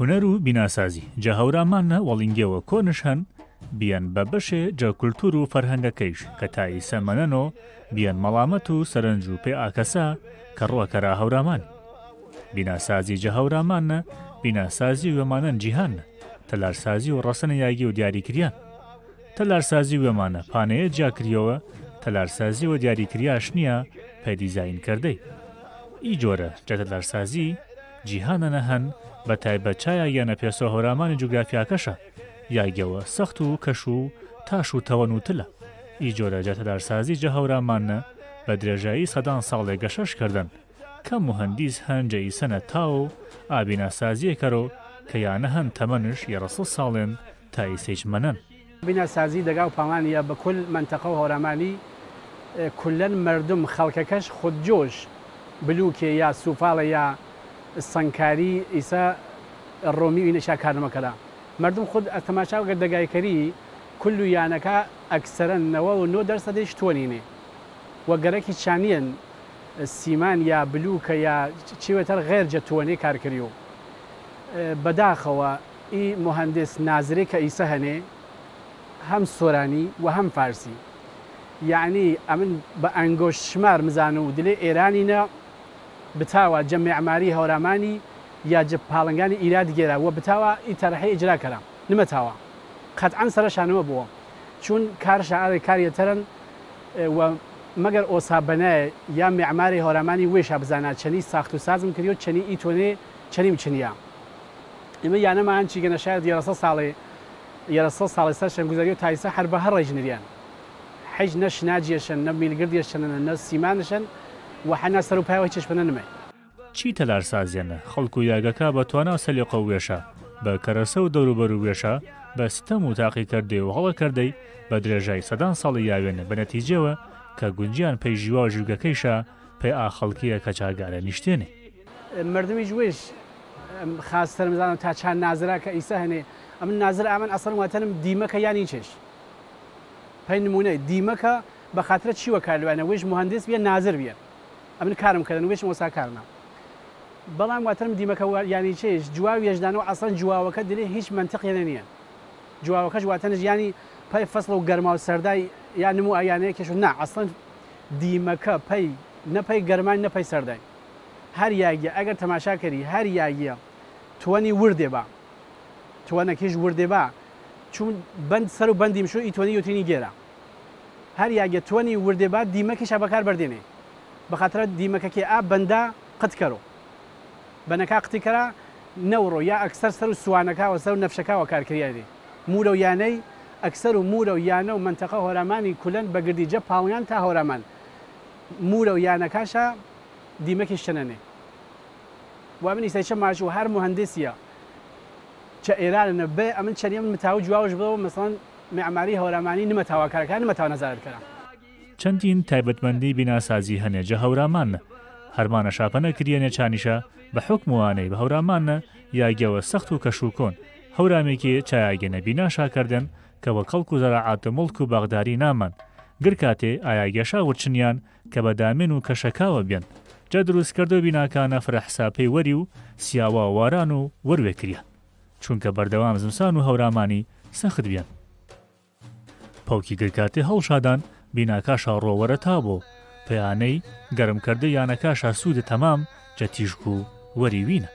هوەر و بیناسازی جە هەورامان وەڵینگەوە کۆنش هەن بیان بە بەشێ جەکولتور و فەرهەنگەکەیش کە تایی سەمەنەنۆ بیان مەڵامەت و سەرنج و پێ ئاکەسا کە ڕوەکەرا هەورامان بیناسازی جە هەورامانە بیناسازی وێمانەن جیهان تەلارسازی و ڕەسەنە یاگی و دیاریکریان تەلارسازی وێمانە پانەیە جاکریەوە تەلارسازی و دیاریکریاش نییە پەیدیزین کردەی ئی جۆرە جەتەلارسازی جیهانە نەهەن بە تایبەتچایە یەنە پێسۆ هۆرامانی جوگرافیاکەشە یاگەوە سەخت و کەش و تاش و تەوەن وتلە ئیجۆرە جەتەدارسازی جە هەورامانە بە درێژایی سەدان ساڵێ گەشەش کردن کە مهندیز هەنجەی سەنە تا و ئابیناسازیەکەرۆ کە یانە هەن تەمەنش یەڕسە ساڵێن تایسەیج منەن بیناسازی دەگا و پاڵانە بە کل منتەقە و هۆرامانی کولەن مردم خەڵکەکەش خودجۆش بلوکێ یا سوفاڵە یا سنکاری ئیسا ڕۆمی وینەشا کارمەکەدا مردم خود ئەتەماشاوگە دەگایکەری کل و یانەکە ئەکسەرن نەوە و نۆ دەرسەدەی شتوەنینێ وەگەرەکی چانیەن سیمان یا بلوکە یا چیوەتەر غێرجە تووەنێ کارکردی و بەداخەوە ئی مهندس نازرێککە ئیسە هەنێ هەم سۆرانی و هەم فارسی یعنی ئەمن بە ئەنگۆش شمار مزانە و دلێ ئێرانی نە بتاوە جەمعماری هەورامانی یا جە پاڵنگانی ئیرا دیگێرا وە بتاوە ئیتەرەحی ئجرا کەرا نمەتاوە قەتعان سەرشانەوە بووە چون کار شعاری کاریەتەرن مەگەر ئۆسا بەنایە یا معماری هەورامانی وێشە بزانە چەنی ساخت و سازم کردی و چەنی ئیتۆنێ چەنیم چنیە ئمە یانەمان چی گەنە شاید یارەسە ساڵێ یارەسە ساڵی سەر شەنگوزاری و تایسە هەر بە هەر ڕێژنریان حەج نەش ناجیێشن نە میلگردیشن نە سیمانشن وحنا سەر و پایوە چشمە نمێ چی تەلارسازیێنە خەڵکو یاگەکە بە توانە سەلیقە وێشە بە کەرەسە و دەوروبەر و وێشە بە ستەم و تاقی کردێ و هەڵە کردەی بە درێژای سەدان ساڵی یاوێنە بە نەتیجەوە کە گونجیان پێی ژیوا و ژوگەکەیشە پێی ئاخەڵکیە کە چاگارە نیشتێنێ مردمی ژێش خاستەر بزانم تا چان نازرا کە ئیسە هەنێ ئەم نازر ئامن ئەسەر واتەنم دیمەکە ینی چش پێی نمونە دیمەکە بە خاطرە چیوە کاروانە وش مهندس بە نازر بیە ئەمن کارم کردن وێش وەسا کارنا بەڵام واترم دیمەکە ینی چێش جواوی ێژدان و ئاسان جواوەکە دلێ هیچ منتەقێنە نییە جواوەکەش واتەنش ینی پی فەصل و گەرما و سەردای یان نمو ئایانەیە کێش نا ئەسڵەن دیمەکە پی نەپەی گەرمان نەپەی سەردای هەر یاگیە ئەگەر تەماشاکەری هەر یاگیە توانی وردێ با توانەکیش وردێ با چون بند سەر و بەندیم شو ئیتوانی یوتینی گێرە هەر یاگە توانی وردێ با دیمەکیش بەکار بەردێنێ بخاطر دیمەکەکی ئا بەندا قت کەڕ بەنەکە قتیکەرا نەوڕۆ یا ئەکسەر سەر و سوانەکەوە سەر و نەفشەکەەوە کارکریاری مورە و یانەی ئەکسەر و مورە و یانە و منتەقە هۆرامانی کولەن بە گردیجە پاڵیان تا هۆرامان مورە و یانەکاشە دیمەکی شەنەنێ وا من ئیسایچە ماژ و هەر مهندسیە چە ئێرانە بێ ئەمن چەنیە من متاو جواوش بڵەوە مەسڵەن معماری هەورامانی نمە تاواکارەکان نمە تا نەزارکەرە چەندین تایبەتمەندی بیناسازی هەنێجە هەورامانە هەرمانە شاپەنە کریە نێچانیشە بە حکموانەی بە هەورامانە یاگەوە سەخت و کەشوکۆن هەورامێکی چایاگەنە بیناشاکردن کەەوە خەڵکو زەراعاتە مڵک و باغداری نامان گر کاتێ ئایاگەشا وچنیان کە بەدامێن و کەشکاوە بێن جا دروستکردو بیناکانە فرەحساپەی وەری و سیاوا واران و وەروێکریە چونکە بەردەوام زمسان و هەورامانی سەخت بیان پەوکی گرکاتی هەڵشادان بیناکاشا ڕۆوەرە تا بۆ پەیانەی گەرمکردە یانەکاشا سوودە تەمام جەتیژک و وەری وینە